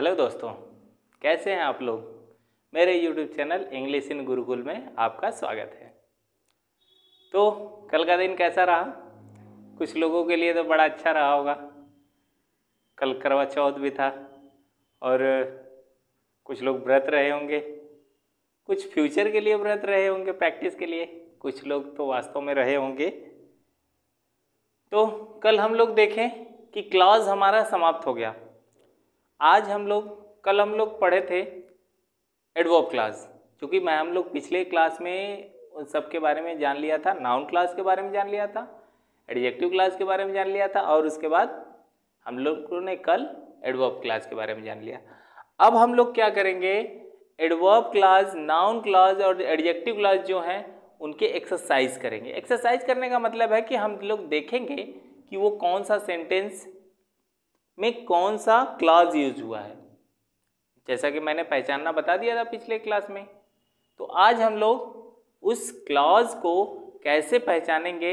hello दोस्तों कैसे हैं आप लोग मेरे YouTube channel English in Gurukul में आपका स्वागत है तो कल का दिन कैसा रहा कुछ लोगों के लिए तो बड़ा अच्छा रहा होगा कल करवा चौथ भी था और कुछ लोग व्रत रहे होंगे कुछ फ्यूचर के लिए व्रत रहे होंगे प्रैक्टिस के लिए कुछ लोग तो वास्तव में रहे होंगे तो कल हम लोग देखें कि क्लास हमारा समाप्त हो गया आज हम लोग कल हम लोग पढ़े थे एडवर्ब क्लास क्योंकि मैं हम लोग पिछले क्लास में उन सब के बारे में जान लिया था नाउन क्लास के बारे में जान लिया था एडजेक्टिव क्लास के बारे में जान लिया था और उसके बाद हम लोगों ने कल एडवर्ब क्लास के बारे में जान लिया अब हम लोग क्या करेंगे एडवर्ब क्लास नाउन क्लास और एडजेक्टिव क्लास जो हैं उनके एक्सरसाइज करेंगे एक्सरसाइज करने का मतलब है कि हम लोग देखेंगे कि वो कौन सा सेंटेंस में कौन सा क्लाज यूज हुआ है जैसा कि मैंने पहचानना बता दिया था पिछले क्लास में तो आज हम लोग उस क्लाज को कैसे पहचानेंगे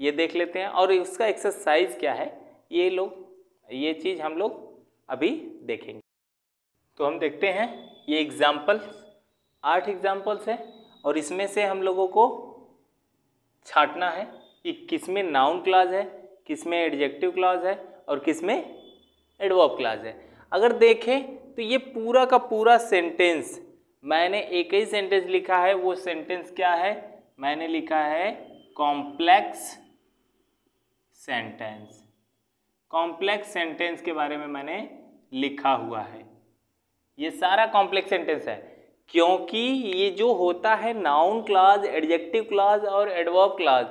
ये देख लेते हैं और उसका एक्सरसाइज क्या है ये लोग ये चीज़ हम लोग अभी देखेंगे तो हम देखते हैं ये एग्ज़ाम्पल्स आठ एग्ज़ाम्पल्स हैं और इसमें से हम लोगों को छाटना है कि किस में नाउन क्लाज है किस में एडजेक्टिव क्लाज है और किस में एडवॉप क्लाज है अगर देखें तो ये पूरा का पूरा सेंटेंस मैंने एक ही सेंटेंस लिखा है वो सेंटेंस क्या है मैंने लिखा है कॉम्प्लेक्स सेंटेंस कॉम्प्लेक्स सेंटेंस के बारे में मैंने लिखा हुआ है ये सारा कॉम्प्लेक्स सेंटेंस है क्योंकि ये जो होता है नाउन क्लाज एडजेक्टिव क्लाज और एडवॉप क्लाज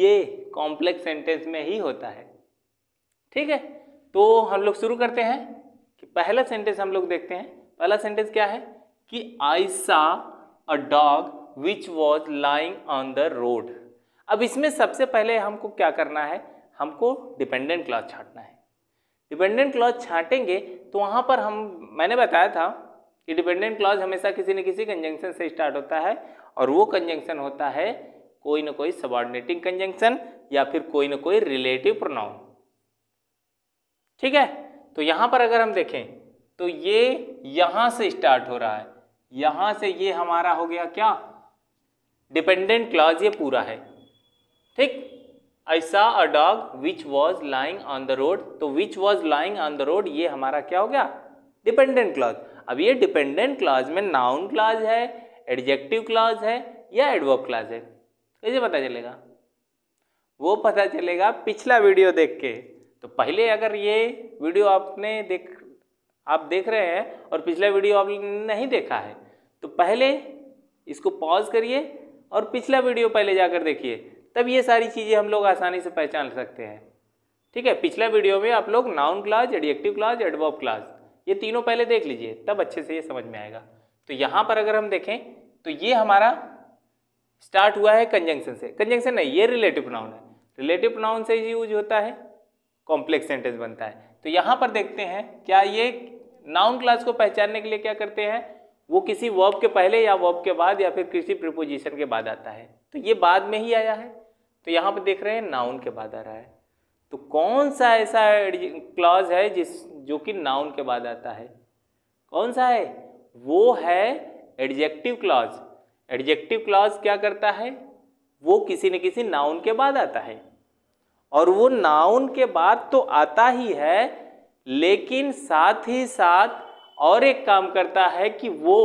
ये कॉम्प्लेक्स सेंटेंस में ही होता है ठीक है तो हम लोग शुरू करते हैं कि पहला सेंटेंस हम लोग देखते हैं पहला सेंटेंस क्या है कि I saw a dog which was lying on the road अब इसमें सबसे पहले हमको क्या करना है हमको डिपेंडेंट क्लॉज छाँटना है डिपेंडेंट क्लॉज छाटेंगे तो वहाँ पर हम मैंने बताया था कि डिपेंडेंट क्लॉज हमेशा किसी न किसी कंजंक्शन से स्टार्ट होता है और वो कंजंक्शन होता है कोई ना कोई सबॉर्डिनेटिंग कंजंक्शन या फिर कोई ना कोई रिलेटिव प्रोनाउन ठीक है तो यहां पर अगर हम देखें तो ये यहां से स्टार्ट हो रहा है यहां से ये हमारा हो गया क्या डिपेंडेंट क्लॉज ये पूरा है ठीक ऐसा a dog which was lying on the road तो which was lying on the road ये हमारा क्या हो गया डिपेंडेंट क्लॉज अब ये डिपेंडेंट क्लॉज में नाउन क्लॉज है एडजेक्टिव क्लॉज है या एडवर्ब क्लॉज है कैसे पता चलेगा वो पता चलेगा पिछला वीडियो देख के तो पहले अगर ये वीडियो आपने देख आप देख रहे हैं और पिछला वीडियो आपने नहीं देखा है तो पहले इसको पॉज करिए और पिछला वीडियो पहले जाकर देखिए तब ये सारी चीज़ें हम लोग आसानी से पहचान सकते हैं ठीक है पिछला वीडियो में आप लोग noun clause adjective clause adverb clause ये तीनों पहले देख लीजिए तब अच्छे से ये समझ में आएगा तो यहाँ पर अगर हम देखें तो ये हमारा स्टार्ट हुआ है कंजंक्शन से कंजंक्शन नहीं ये रिलेटिव नाउन है रिलेटिव नाउन से यूज होता है कॉम्प्लेक्स सेंटेंस बनता है तो यहाँ पर देखते हैं क्या ये नाउन क्लास को पहचानने के लिए क्या करते हैं वो किसी वर्ब के पहले या वर्ब के बाद या फिर किसी प्रिपोजिशन के बाद आता है तो ये बाद में ही आया है तो यहाँ पर देख रहे हैं नाउन के बाद आ रहा है तो कौन सा ऐसा क्लॉज है जिस जो कि नाउन के बाद आता है कौन सा है वो है एडजेक्टिव क्लॉज एडजेक्टिव क्लॉज क्या करता है वो किसी न किसी नाउन के बाद आता है और वो नाउन के बाद तो आता ही है लेकिन साथ ही साथ और एक काम करता है कि वो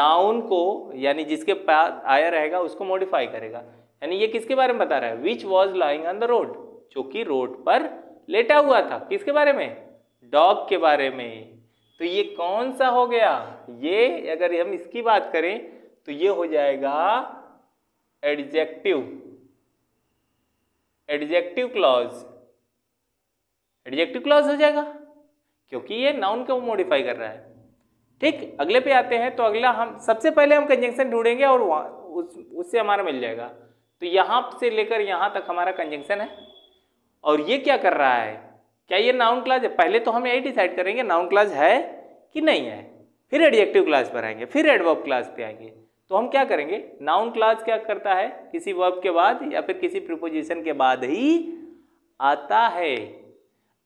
नाउन को यानी जिसके पास आया रहेगा उसको मॉडिफाई करेगा यानी ये किसके बारे में बता रहा है which was lying on the road जो कि रोड पर लेटा हुआ था किसके बारे में डॉग के बारे में तो ये कौन सा हो गया ये अगर हम इसकी बात करें तो ये हो जाएगा adjective adjective clause adjective clause हो जाएगा क्योंकि ये नाउन को मॉडिफाई कर रहा है ठीक अगले पे आते हैं तो अगला हम सबसे पहले हम कंजंक्शन ढूंढेंगे और उस उससे हमारा मिल जाएगा तो यहाँ से लेकर यहाँ तक हमारा कंजंक्शन है और ये क्या कर रहा है क्या ये नाउन क्लास है पहले तो हम यही डिसाइड करेंगे नाउन क्लास है कि नहीं है फिर एडजेक्टिव क्लास पर आएंगे फिर एडवर्ब क्लास पे आएंगे तो हम क्या करेंगे नाउन क्लास क्या करता है किसी वर्ब के बाद या फिर किसी प्रिपोजिशन के बाद ही आता है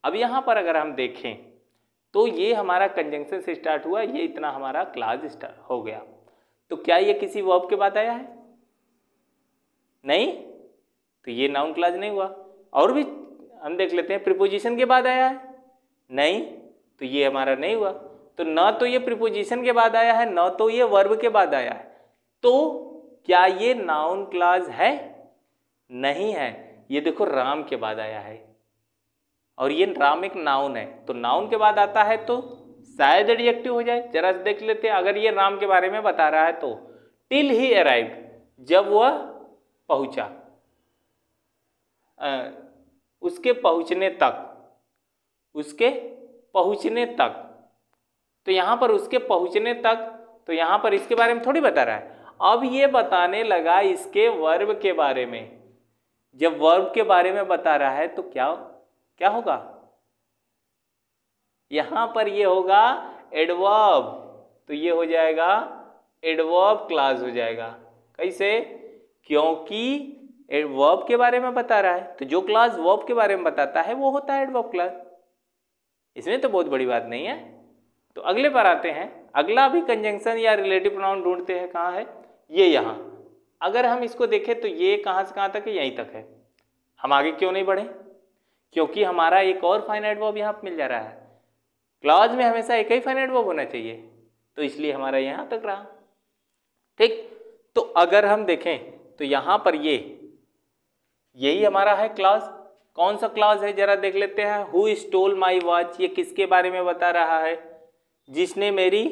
अब यहाँ पर अगर हम देखें तो ये हमारा कंजंक्शन से स्टार्ट हुआ ये इतना हमारा क्लास स्टार्ट हो गया तो क्या ये किसी वर्ब के बाद आया है नहीं तो ये नाउन क्लास नहीं हुआ और भी हम देख लेते हैं प्रिपोजिशन के बाद आया है नहीं तो ये हमारा नहीं हुआ तो ना तो ये प्रिपोजिशन के बाद आया है ना तो ये वर्ब के बाद आया है तो क्या ये नाउन क्लाज है नहीं है ये देखो राम के बाद आया है और ये राम एक नाउन है तो नाउन के बाद आता है तो शायद एडजेक्टिव हो जाए जरा देख लेते अगर ये राम के बारे में बता रहा है तो टिल ही अराइव जब वह पहुंचा उसके पहुंचने तक उसके पहुंचने तक तो यहाँ पर उसके पहुंचने तक तो यहाँ पर इसके बारे में थोड़ी बता रहा है अब ये बताने लगा इसके वर्ब के बारे में जब वर्ब के बारे में बता रहा है तो क्या क्या होगा यहां पर ये होगा एडवर्ब तो ये हो जाएगा एडवर्ब क्लास हो जाएगा कैसे क्योंकि वर्ब के बारे में बता रहा है तो जो क्लास वर्ब के बारे में बताता है वो होता है एडवर्ब क्लास इसमें तो बहुत बड़ी बात नहीं है तो अगले पर आते हैं अगला भी कंजंक्शन या रिलेटिव प्रोनाउन ढूंढते हैं कहाँ है ये यहाँ अगर हम इसको देखें तो ये कहाँ से कहाँ तक है यहीं तक है हम आगे क्यों नहीं बढ़ें क्योंकि हमारा एक और फाइनाइट बॉब यहाँ मिल जा रहा है क्लॉज में हमेशा एक ही फाइनाइट बॉब होना चाहिए तो इसलिए हमारा यहाँ तक रहा ठीक तो अगर हम देखें तो यहाँ पर ये यही हमारा है क्लॉज कौन सा क्लॉज है जरा देख लेते हैं हु स्टोल माई वॉच ये किसके बारे में बता रहा है जिसने मेरी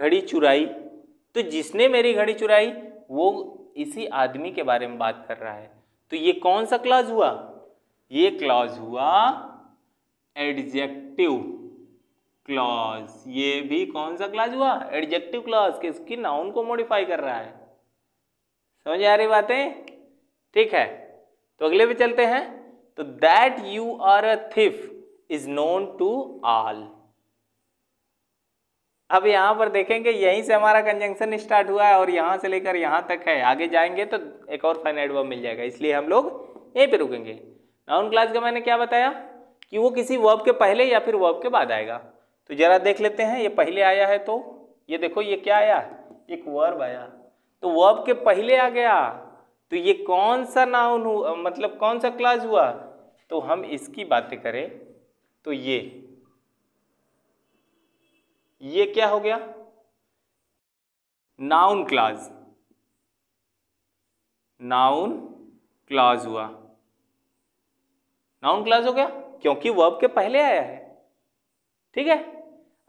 घड़ी चुराई तो जिसने मेरी घड़ी चुराई वो इसी आदमी के बारे में बात कर रहा है तो ये कौन सा क्लॉज हुआ ये क्लॉज हुआ एडजेक्टिव क्लॉज ये भी कौन सा क्लॉज हुआ एडजेक्टिव क्लॉज कि इसकी नाउन को मॉडिफाई कर रहा है समझ आ रही बातें ठीक है तो अगले पे चलते हैं तो that you are a thief is known to all अब यहाँ पर देखेंगे यहीं से हमारा कंजंक्शन स्टार्ट हुआ है और यहाँ से लेकर यहाँ तक है आगे जाएंगे तो एक और फाइनाइट वर्ब मिल जाएगा इसलिए हम लोग यहीं पर रुकेंगे नाउन क्लास का मैंने क्या बताया कि वो किसी वर्ब के पहले या फिर वर्ब के बाद आएगा तो ज़रा देख लेते हैं ये पहले आया है तो ये देखो ये क्या आया एक वर्ब आया तो वर्ब के पहले आ गया तो ये कौन सा नाउन हुआ मतलब कौन सा क्लास हुआ तो हम इसकी बातें करें तो ये ये क्या हो गया नाउन क्लाज नाउन क्लाज हुआ नाउन क्लाज हो गया क्योंकि वर्ब के पहले आया है ठीक है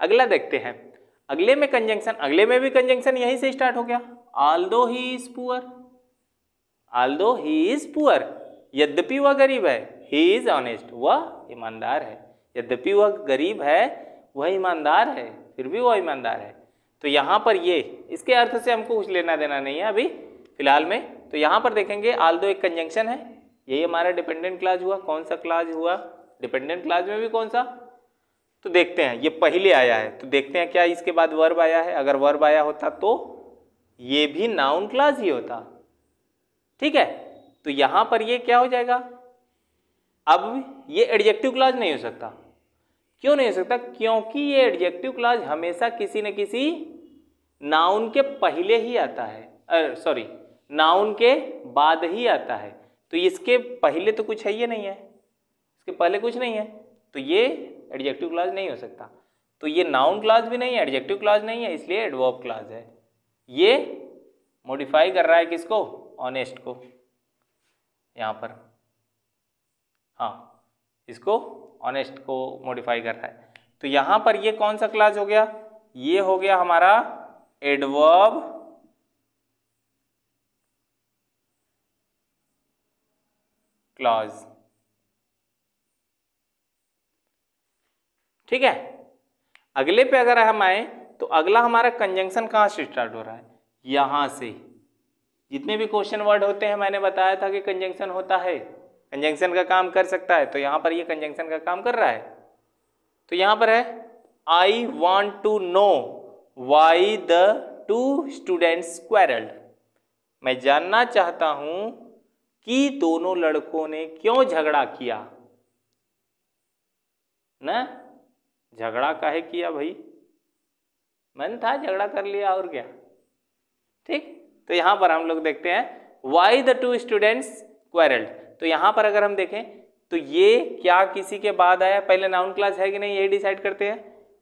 अगला देखते हैं अगले में कंजंक्शन अगले में भी कंजंक्शन यहीं से स्टार्ट हो गया आल दो ही इज पुअर आल दो ही इज पुअर यद्यपि वह गरीब है ही इज ऑनेस्ट वह ईमानदार है यद्यपि वह गरीब है वह ईमानदार है फिर भी वो ईमानदार है तो यहाँ पर ये इसके अर्थ से हमको कुछ लेना देना नहीं है अभी फिलहाल में तो यहाँ पर देखेंगे आल दो एक कंजंक्शन है यही हमारा डिपेंडेंट क्लाज हुआ कौन सा क्लाज हुआ डिपेंडेंट क्लाज में भी कौन सा तो देखते हैं ये पहले आया है तो देखते हैं क्या इसके बाद वर्ब आया है अगर वर्ब आया होता तो ये भी नाउन क्लाज ही होता ठीक है तो यहाँ पर ये क्या हो जाएगा अब ये एडजेक्टिव क्लाज नहीं हो सकता क्यों नहीं हो सकता क्योंकि ये एडजेक्टिव क्लाज हमेशा किसी न किसी नाउन के पहले ही आता है सॉरी नाउन के बाद ही आता है तो इसके पहले तो कुछ है ही नहीं है इसके पहले कुछ नहीं है तो ये एडजेक्टिव क्लाज नहीं हो सकता तो ये नाउन क्लाज भी नहीं है एडजेक्टिव क्लाज नहीं है इसलिए एडवॉप क्लाज है ये मॉडिफाई कर रहा है किसको ऑनेस्ट को यहाँ पर हाँ इसको ऑनेस्ट को मॉडिफाई कर रहा है तो यहाँ पर ये कौन सा क्लास हो गया ये हो गया हमारा एडवर्ब क्लॉज ठीक है अगले पे अगर हम आए तो अगला हमारा कंजंक्शन कहाँ से स्टार्ट हो रहा है यहां से जितने भी क्वेश्चन वर्ड होते हैं मैंने बताया था कि कंजंक्शन होता है कंजंक्शन का काम कर सकता है तो यहां पर ये कंजंक्शन का काम कर रहा है तो यहां पर है I want to know why the two students quarrelled मैं जानना चाहता हूं कि दोनों लड़कों ने क्यों झगड़ा किया ना झगड़ा काहे किया भाई मन था झगड़ा कर लिया और क्या ठीक तो यहां पर हम लोग देखते हैं why the two students quarrelled तो यहाँ पर अगर हम देखें तो ये क्या किसी के बाद आया पहले नाउन क्लास है कि नहीं ये डिसाइड करते हैं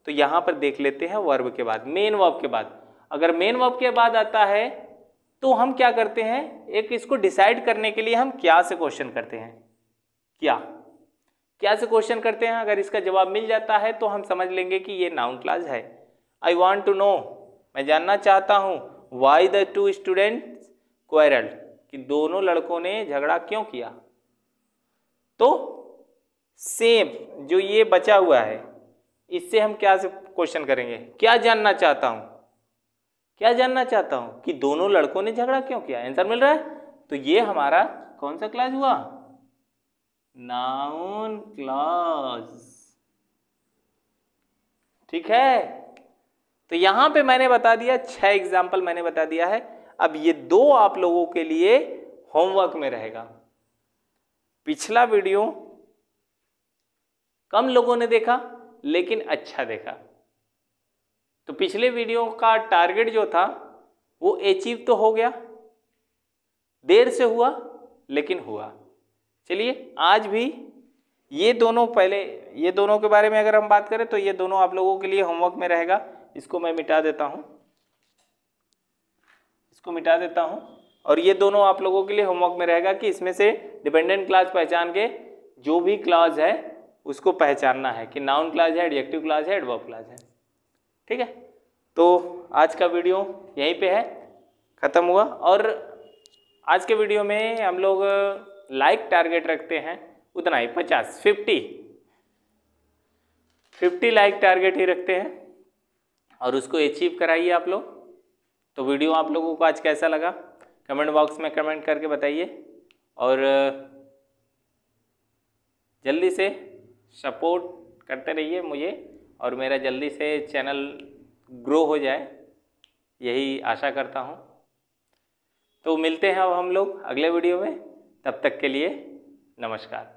तो यहाँ पर देख लेते हैं वर्ब के बाद मेन वर्ब के बाद अगर मेन वर्ब के बाद आता है तो हम क्या करते हैं एक इसको डिसाइड करने के लिए हम क्या से क्वेश्चन करते हैं क्या क्या से क्वेश्चन करते हैं अगर इसका जवाब मिल जाता है तो हम समझ लेंगे कि ये नाउन क्लास है आई वॉन्ट टू नो मैं जानना चाहता हूँ why the two student quarrel कि दोनों लड़कों ने झगड़ा क्यों किया तो सेम जो ये बचा हुआ है इससे हम क्या से क्वेश्चन करेंगे क्या जानना चाहता हूँ क्या जानना चाहता हूँ कि दोनों लड़कों ने झगड़ा क्यों किया आंसर मिल रहा है तो ये हमारा कौन सा क्लास हुआ नाउन क्लास ठीक है तो यहां पे मैंने बता दिया छह एग्जाम्पल मैंने बता दिया है अब ये दो आप लोगों के लिए होमवर्क में रहेगा पिछला वीडियो कम लोगों ने देखा लेकिन अच्छा देखा तो पिछले वीडियो का टारगेट जो था वो अचीव तो हो गया देर से हुआ लेकिन हुआ चलिए आज भी ये दोनों पहले ये दोनों के बारे में अगर हम बात करें तो ये दोनों आप लोगों के लिए होमवर्क में रहेगा इसको मैं मिटा देता हूँ इसको मिटा देता हूँ और ये दोनों आप लोगों के लिए होमवर्क में रहेगा कि इसमें से डिपेंडेंट क्लास पहचान के जो भी क्लास है उसको पहचानना है कि नाउन क्लास है एडजेक्टिव क्लास है एडवर्ब क्लास है ठीक है तो आज का वीडियो यहीं पे है ख़त्म हुआ और आज के वीडियो में हम लोग लाइक uh, टारगेट रखते हैं उतना ही पचास फिफ्टी फिफ्टी लाइक टारगेट ही रखते हैं और उसको अचीव कराइए आप लोग तो वीडियो आप लोगों को आज कैसा लगा कमेंट बॉक्स में कमेंट करके बताइए और जल्दी से सपोर्ट करते रहिए मुझे और मेरा जल्दी से चैनल ग्रो हो जाए यही आशा करता हूँ तो मिलते हैं अब हम लोग अगले वीडियो में तब तक के लिए नमस्कार